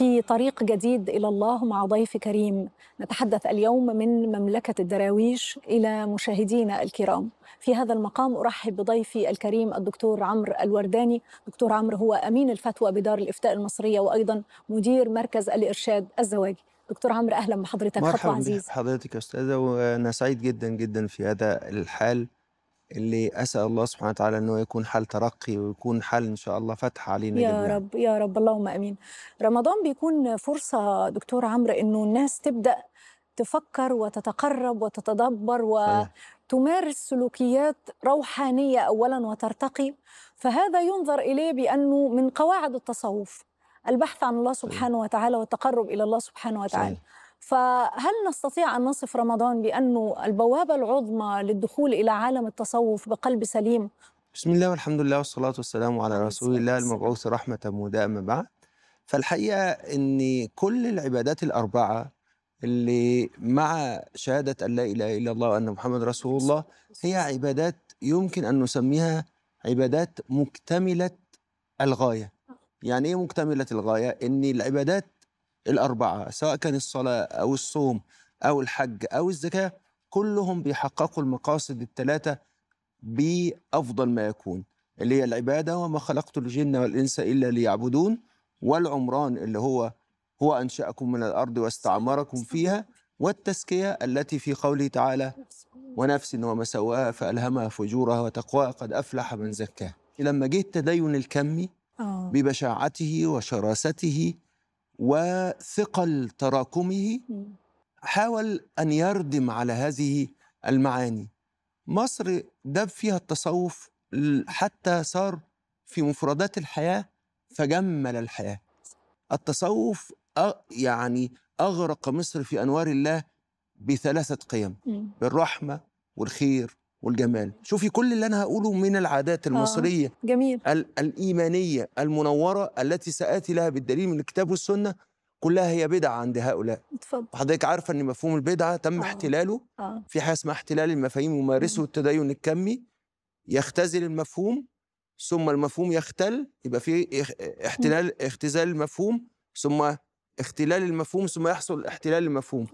في طريق جديد الى الله مع ضيف كريم نتحدث اليوم من مملكه الدراويش الى مشاهدينا الكرام في هذا المقام ارحب بضيفي الكريم الدكتور عمرو الورداني دكتور عمرو هو امين الفتوى بدار الافتاء المصريه وايضا مدير مركز الارشاد الزواجي دكتور عمرو اهلا بحضرتك مرحبا عزيز مرحبا بحضرتك يا استاذه وانا سعيد جدا جدا في هذا الحال اللي اسال الله سبحانه وتعالى انه يكون حال ترقي ويكون حال ان شاء الله فتح علينا يا جميع. رب يا رب اللهم امين رمضان بيكون فرصه دكتور عمرو انه الناس تبدا تفكر وتتقرب وتتدبر وتمارس سلوكيات روحانيه اولا وترتقي فهذا ينظر اليه بانه من قواعد التصوف البحث عن الله سبحانه وتعالى والتقرب الى الله سبحانه وتعالى صحيح. فهل نستطيع أن نصف رمضان بأنه البوابة العظمى للدخول إلى عالم التصوف بقلب سليم؟ بسم الله والحمد لله والصلاة والسلام على رسول الله المبعوث رحمة مدائمة بعد فالحقيقة أن كل العبادات الأربعة اللي مع شهادة أن لا إله إلا الله وأن محمد رسول الله هي عبادات يمكن أن نسميها عبادات مكتملة الغاية يعني إيه مكتملة الغاية؟ أن العبادات الأربعة سواء كان الصلاة أو الصوم أو الحج أو الزكاة كلهم بيحققوا المقاصد الثلاثة بأفضل ما يكون اللي هي العبادة وما خلقت الجن والإنس إلا ليعبدون والعمران اللي هو هو أنشأكم من الأرض واستعمركم فيها والتزكية التي في قوله تعالى ونفس وما سواها فألهمها فجورها وتقواها قد أفلح من زكاها لما جه التدين الكمي آه. ببشاعته وشراسته وثقل تراكمه حاول أن يردم على هذه المعاني مصر دب فيها التصوف حتى صار في مفردات الحياة فجمل الحياة التصوف يعني أغرق مصر في أنوار الله بثلاثة قيم بالرحمة والخير والجمال شوفي كل اللي أنا هقوله من العادات آه، المصرية آه. جميل الإيمانية المنورة التي سآتي لها بالدليل من الكتاب والسنة كلها هي بدعة عند هؤلاء اتفضل وحضرتك عارفة أن مفهوم البدعة تم آه. احتلاله آه. في حاجة اسمها احتلال المفاهيم ممارسه التدين الكمي يختزل المفهوم ثم المفهوم يختل يبقى في احتلال اختزال المفهوم ثم اختلال المفهوم ثم يحصل احتلال المفهوم